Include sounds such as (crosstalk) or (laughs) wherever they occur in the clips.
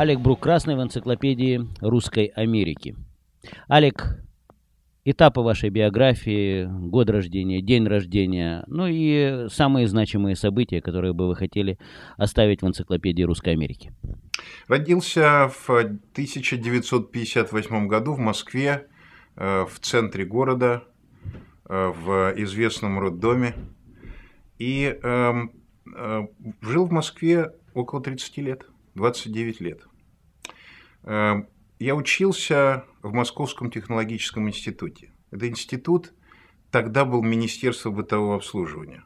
Олег Брук Красный в энциклопедии Русской Америки. Олег, этапы вашей биографии, год рождения, день рождения, ну и самые значимые события, которые бы вы хотели оставить в энциклопедии Русской Америки. Родился в 1958 году в Москве, э, в центре города, э, в известном роддоме. И э, э, жил в Москве около 30 лет, 29 лет. Эм, я учился в Московском технологическом институте. Это институт тогда был Министерство бытового обслуживания.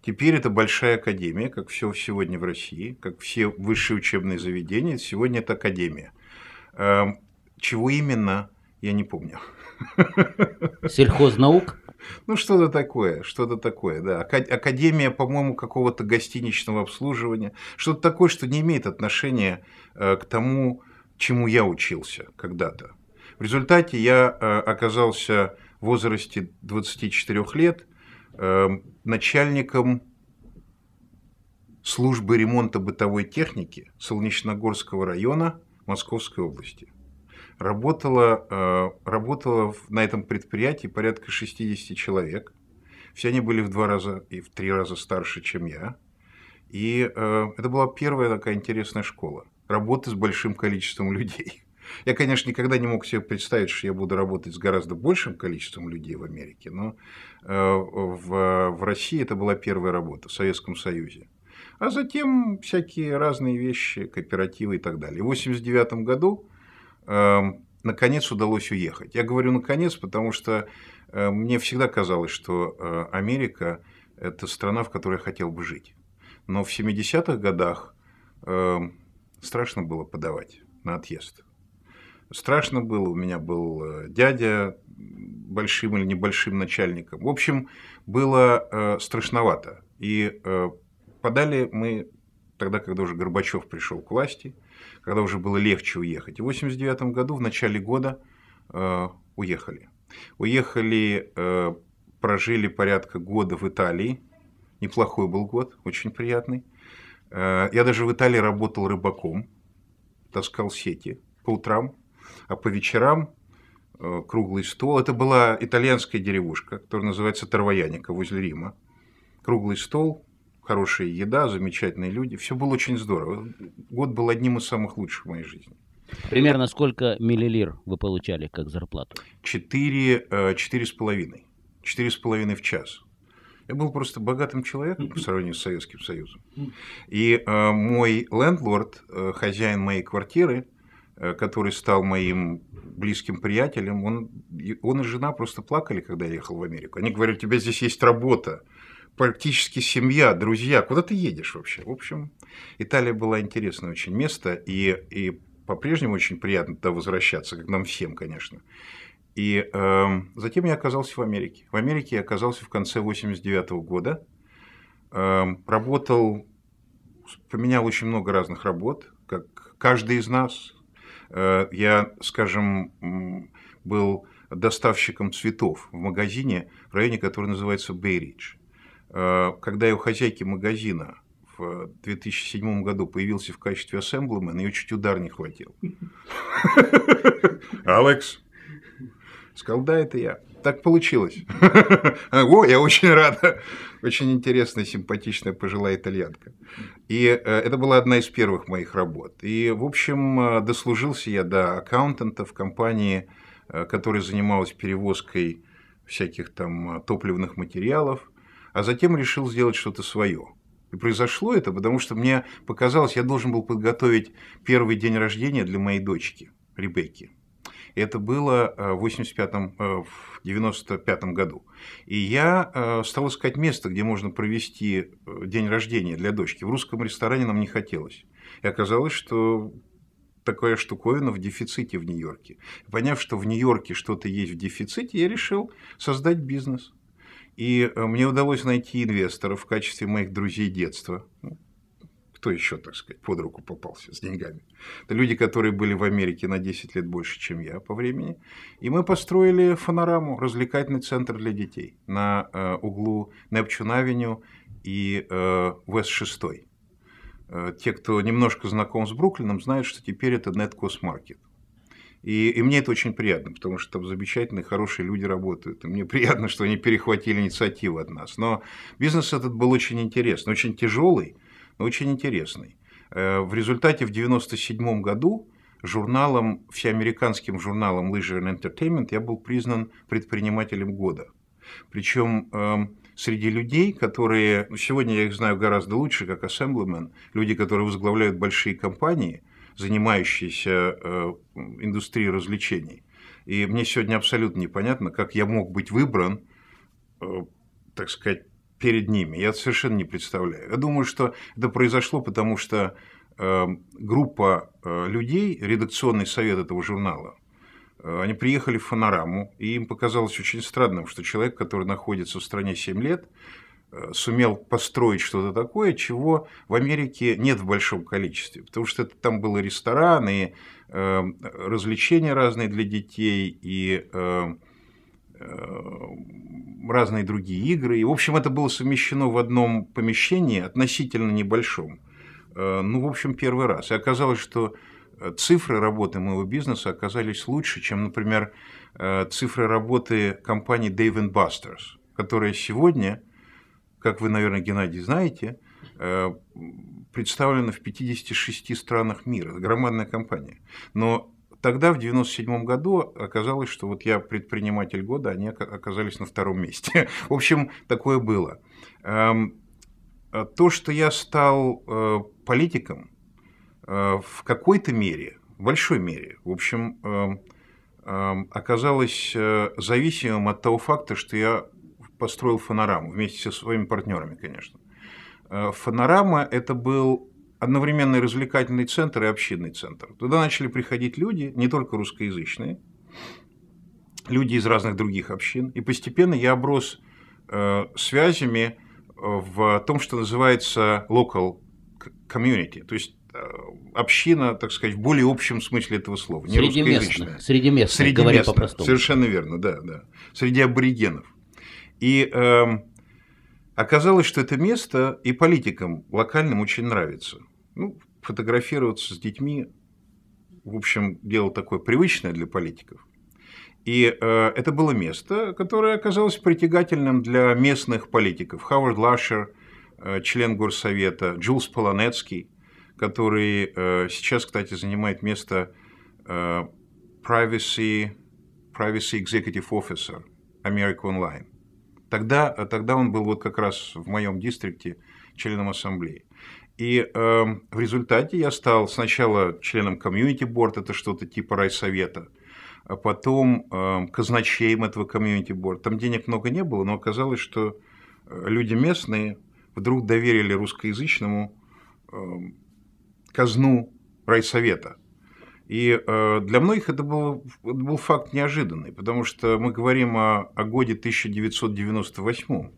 Теперь это большая академия, как все сегодня в России, как все высшие учебные заведения, сегодня это академия. Эм, чего именно, я не помню. Сельхознаук? (laughs) Ну, что-то такое, что-то такое, да. Академия, по-моему, какого-то гостиничного обслуживания. Что-то такое, что не имеет отношения э, к тому, чему я учился когда-то. В результате я э, оказался в возрасте 24 лет э, начальником службы ремонта бытовой техники Солнечногорского района Московской области. Работала, э, работала на этом предприятии порядка 60 человек. Все они были в два раза и в три раза старше, чем я. И это была первая такая интересная школа работы с большим количеством людей. Я, конечно, никогда не мог себе представить, что я буду работать с гораздо большим количеством людей в Америке, но э, в, в России это была первая работа, в Советском Союзе. А затем всякие разные вещи, кооперативы и так далее. В 1989 году э, наконец удалось уехать. Я говорю наконец, потому что э, мне всегда казалось, что э, Америка – это страна, в которой я хотел бы жить. Но в 70-х годах э, страшно было подавать на отъезд. Страшно было, у меня был э, дядя большим или небольшим начальником. В общем, было э, страшновато. И э, подали мы тогда, когда уже Горбачев пришел к власти, когда уже было легче уехать. И в 1989 году, в начале года, э, уехали. Уехали, э, прожили порядка года в Италии. Неплохой был год, очень приятный. Э, я даже в Италии работал рыбаком, таскал сети по утрам, а по вечерам э, круглый стол. Это была итальянская деревушка, которая называется Тарвояника возле Рима. Круглый стол, хорошая еда, замечательные люди. Все было очень здорово. Год был одним из самых лучших в моей жизни. Примерно сколько миллилир вы получали как зарплату? Четыре, э, четыре с половиной. Четыре с половиной в час. Я был просто богатым человеком по сравнению с Советским Союзом. И э, мой лендлорд, э, хозяин моей квартиры, э, который стал моим близким приятелем, он, он и жена просто плакали, когда я ехал в Америку. Они говорили, у тебя здесь есть работа, практически семья, друзья. Куда ты едешь вообще? В общем, Италия была интересное очень место, и, и по-прежнему очень приятно туда возвращаться, как нам всем, конечно. И э, затем я оказался в Америке. В Америке я оказался в конце 89 -го года. Э, работал, поменял очень много разных работ, как каждый из нас. Э, я, скажем, был доставщиком цветов в магазине в районе, который называется Бейридж. Э, когда я у хозяйки магазина в 2007 году появился в качестве ассемблемена, ее чуть удар не хватил. (laughs) Алекс, Сказал, да, это я. Так получилось. (laughs) О, я очень рада. Очень интересная, симпатичная пожилая итальянка. И э, это была одна из первых моих работ. И, в общем, э, дослужился я до аккаунтанта в компании, э, которая занималась перевозкой всяких там топливных материалов, а затем решил сделать что-то свое. И произошло это, потому что мне показалось, я должен был подготовить первый день рождения для моей дочки, Ребекки. Это было э, в 85-м, э, в 95-м году. И я э, стал искать место, где можно провести день рождения для дочки. В русском ресторане нам не хотелось. И оказалось, что такая штуковина в дефиците в Нью-Йорке. Поняв, что в Нью-Йорке что-то есть в дефиците, я решил создать бизнес. И мне удалось найти инвесторов в качестве моих друзей детства кто еще, так сказать, под руку попался с деньгами. Это люди, которые были в Америке на 10 лет больше, чем я по времени. И мы построили фонораму, развлекательный центр для детей на э, углу Непчунавеню и э, Вест-6. Э, те, кто немножко знаком с Бруклином, знают, что теперь это Неткосмаркет. И, и мне это очень приятно, потому что там замечательные, хорошие люди работают. И мне приятно, что они перехватили инициативу от нас. Но бизнес этот был очень интересный, очень тяжелый, но очень интересный. Э, в результате в 1997 году журналом, всеамериканским журналом Leisure and Entertainment я был признан предпринимателем года. Причем эм, среди людей, которые, ну, сегодня я их знаю гораздо лучше, как ассемблемен, люди, которые возглавляют большие компании, занимающиеся э, индустрией развлечений. И мне сегодня абсолютно непонятно, как я мог быть выбран, э, так сказать, перед ними. Я совершенно не представляю. Я думаю, что это произошло, потому что э, группа э, людей, редакционный совет этого журнала, э, они приехали в Фонораму, и им показалось очень странным, что человек, который находится в стране 7 лет, сумел построить что-то такое, чего в Америке нет в большом количестве, потому что это, там были рестораны, развлечения разные для детей, и Э, разные другие игры. И, в общем, это было совмещено в одном помещении, относительно небольшом. Э, ну, в общем, первый раз. И оказалось, что э, цифры работы моего бизнеса оказались лучше, чем, например, цифры работы компании Dave Buster's, которая сегодня, как вы, наверное, Геннадий, знаете, представлена в 56 странах мира. Это громадная компания. Но Тогда, в 1997 году, оказалось, что вот я предприниматель года, они оказались на втором месте. (laughs) в общем, такое было. Эм, э, то, что я стал э, политиком, э, в какой-то мере, в большой мере, в общем, эм, эм, оказалось зависимым от того факта, что я построил фонораму вместе со своими партнерами, конечно. Фонорама – это был одновременно и развлекательный центр и общинный центр. Туда начали приходить люди, не только русскоязычные, люди из разных других общин. И постепенно я оброс э, связями э, в том, что называется local community, то есть э, община, так сказать, в более общем смысле этого слова. Не среди местных, среди местных, среди говоря местных, по-простому. Совершенно верно, да, да. Среди аборигенов. И э, оказалось, что это место и политикам локальным очень нравится. Ну, фотографироваться с детьми, в общем, дело такое привычное для политиков. И э, это было место, которое оказалось притягательным для местных политиков. Ховард Лашер, э, член Горсовета, Джулс Полонецкий, который э, сейчас, кстати, занимает место э, Privacy, Privacy Executive Officer America Online. Тогда, э, тогда он был вот как раз в моем дистрикте членом ассамблеи. И э, в результате я стал сначала членом комьюнити-борд, это что-то типа райсовета, а потом э, казначеем этого комьюнити-борд. Там денег много не было, но оказалось, что э, люди местные вдруг доверили русскоязычному э, казну райсовета. И э, для многих это был, это был факт неожиданный, потому что мы говорим о, о годе 1998,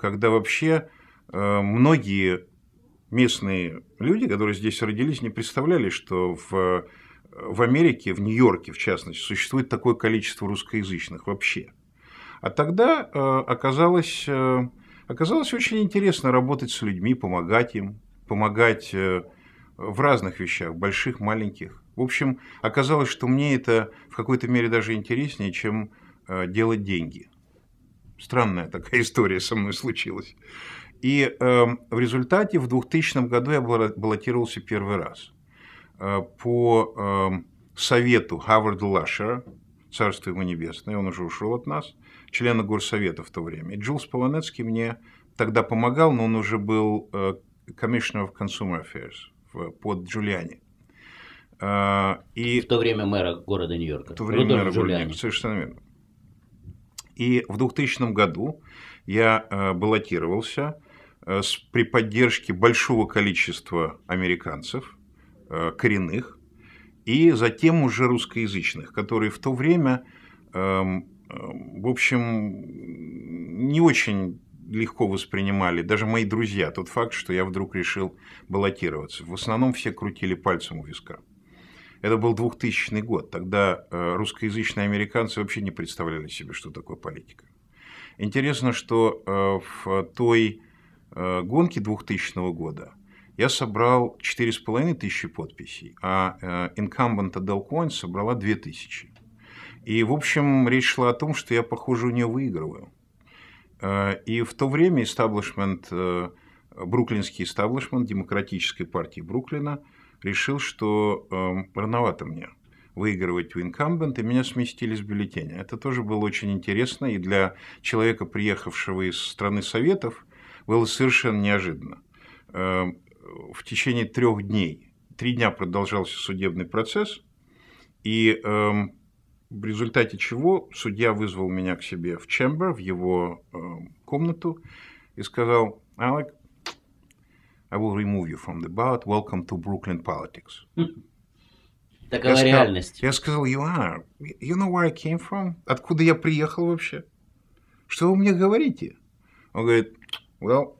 когда вообще э, многие местные люди, которые здесь родились, не представляли, что в, в Америке, в Нью-Йорке, в частности, существует такое количество русскоязычных вообще. А тогда э, оказалось, э, оказалось очень интересно работать с людьми, помогать им, помогать э, в разных вещах, больших, маленьких. В общем, оказалось, что мне это в какой-то мере даже интереснее, чем делать деньги. Странная такая (laughs) история со мной случилась. И э, в результате в 2000 году я баллотировался первый раз э, по э, совету Хаварда Лашера, царство ему небесное, он уже ушел от нас, члена горсовета в то время. И Джулс Полонецкий мне тогда помогал, но он уже был э, Commissioner of Consumer Affairs в, под Джулиани. Э, и... В то время мэра города Нью-Йорка. В то время Рудольф мэра Джулиани. города Нью-Йорка, совершенно верно. И в 2000 году я э, баллотировался Э, при поддержке большого количества американцев, э, коренных, и затем уже русскоязычных, которые в то время, эм, э, в общем, не очень легко воспринимали, даже мои друзья, тот факт, что я вдруг решил баллотироваться. В основном все крутили пальцем у виска. Это был 2000 год, тогда русскоязычные американцы вообще не представляли себе, что такое политика. Интересно, что в той Э, гонки 2000 года я собрал 4,5 тысячи подписей, а инкамбент э, Adele Coin собрала 2 тысячи. И, в общем, речь шла о том, что я, похоже, у нее выигрываю. Э, и в то время истаблишмент, бруклинский истаблишмент Демократической партии Бруклина решил, что рановато мне выигрывать у инкамбента, и меня сместили с бюллетеня. Это тоже было очень интересно, и для человека, приехавшего из страны Советов, было совершенно неожиданно. Эм, в течение трех дней, три дня продолжался судебный процесс, и эм, в результате чего судья вызвал меня к себе в Чембер, в его эм, комнату, и сказал, Алек, I will remove you from the ballot. Welcome to Brooklyn politics. Такова я реальность. я сказал, you are. You know where I came from? Откуда я приехал вообще? Что вы мне говорите? Он говорит, Well,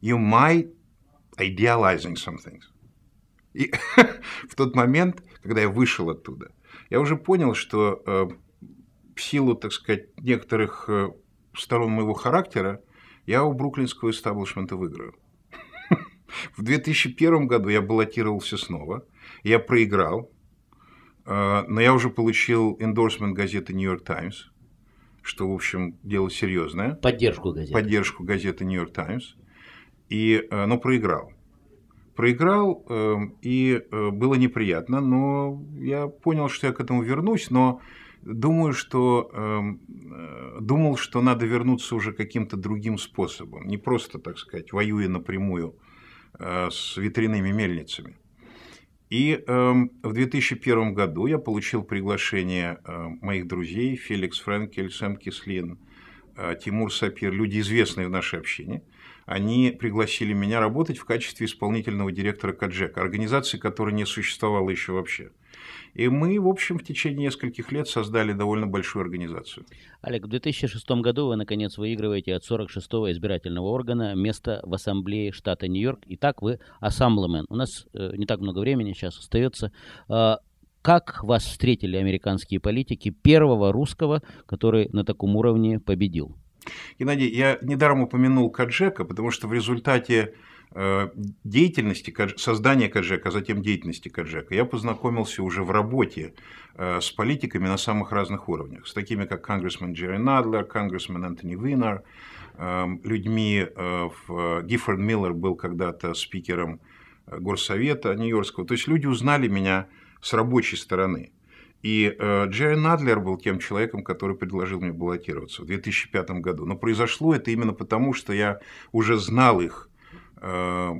you might idealizing some things. И (laughs) в тот момент, когда я вышел оттуда, я уже понял, что э, в силу, так сказать, некоторых э, сторон моего характера, я у бруклинского истаблишмента выиграю. (laughs) в 2001 году я баллотировался снова, я проиграл, э, но я уже получил эндорсмент газеты «Нью-Йорк Таймс», что, в общем, дело серьезное. Поддержку газеты. Поддержку газеты «Нью-Йорк Таймс». И, э, но проиграл. Проиграл, эм, и э, было неприятно, но я понял, что я к этому вернусь, но думаю, что эм, э, думал, что надо вернуться уже каким-то другим способом, не просто, так сказать, воюя напрямую с ветряными мельницами. И э, в 2001 году я получил приглашение э, моих друзей Феликс Френкель, Сэм Кислин, э, Тимур Сапир, люди известные в нашей общине – они пригласили меня работать в качестве исполнительного директора Каджек организации, которая не существовала еще вообще. И мы, в общем, в течение нескольких лет создали довольно большую организацию. Олег, в 2006 году вы, наконец, выигрываете от 46-го избирательного органа место в Ассамблее штата Нью-Йорк. И так вы ассамблемен. У нас э, не так много времени сейчас остается. Э, как вас встретили американские политики первого русского, который на таком уровне победил? Геннадий, я недаром упомянул Каджека, потому что в результате э, деятельности, создания Каджека, а затем деятельности Каджека, я познакомился уже в работе э, с политиками на самых разных уровнях, с такими как конгрессмен Джерри Надлер, конгрессмен Антони Виннер, эм, людьми, э, в... Гиффорд Миллер был когда-то спикером Горсовета Нью-Йоркского, то есть люди узнали меня с рабочей стороны – и э, Джерри Надлер был тем человеком, который предложил мне баллотироваться в 2005 году. Но произошло это именно потому, что я уже знал их, э,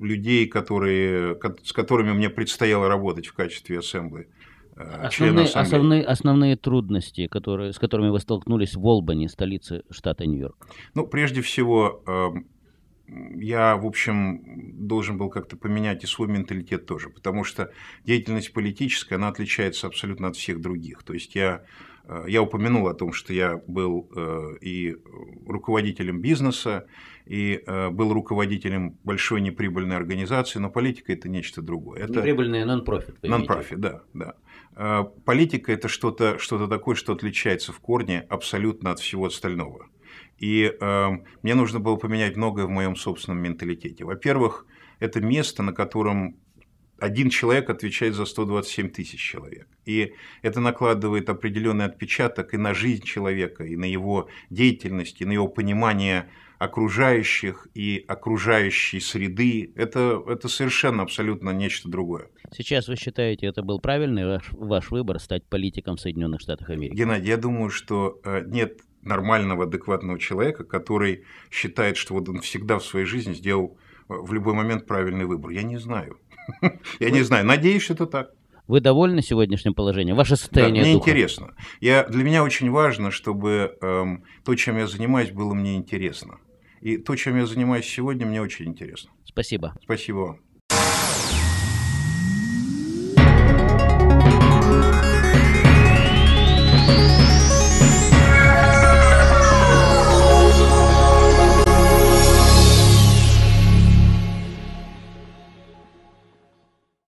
людей, которые, с которыми мне предстояло работать в качестве ассемблы. Э, основные, основные, основные трудности, которые, с которыми вы столкнулись в Олбани, столице штата Нью-Йорк? Ну, прежде всего, эм, я, в общем, должен был как-то поменять и свой менталитет тоже, потому что деятельность политическая, она отличается абсолютно от всех других. То есть я, э, я упомянул о том, что я был э, и руководителем бизнеса, и э, был руководителем большой неприбыльной организации, но политика – это нечто другое. Это... Неприбыльная нон-профит. Нон-профит, да, да. Политика – это что-то что такое, что отличается в корне абсолютно от всего остального – и э, мне нужно было поменять многое в моем собственном менталитете. Во-первых, это место, на котором один человек отвечает за 127 тысяч человек. И это накладывает определенный отпечаток и на жизнь человека, и на его деятельность, и на его понимание окружающих и окружающей среды. Это, это совершенно абсолютно нечто другое. Сейчас вы считаете, это был правильный ваш, ваш выбор стать политиком в Соединенных Штатах Америки? Геннадий, я думаю, что э, нет нормального, адекватного человека, который считает, что вот он всегда в своей жизни сделал э, в любой момент правильный выбор. Я не знаю. (laughs) Я не знаю. Надеюсь, это так. Вы довольны сегодняшним положением? Ваше состояние да, мне духа? интересно. Я, для меня очень важно, чтобы эм, то, чем я занимаюсь, было мне интересно. И то, чем я занимаюсь сегодня, мне очень интересно. Спасибо. Спасибо вам.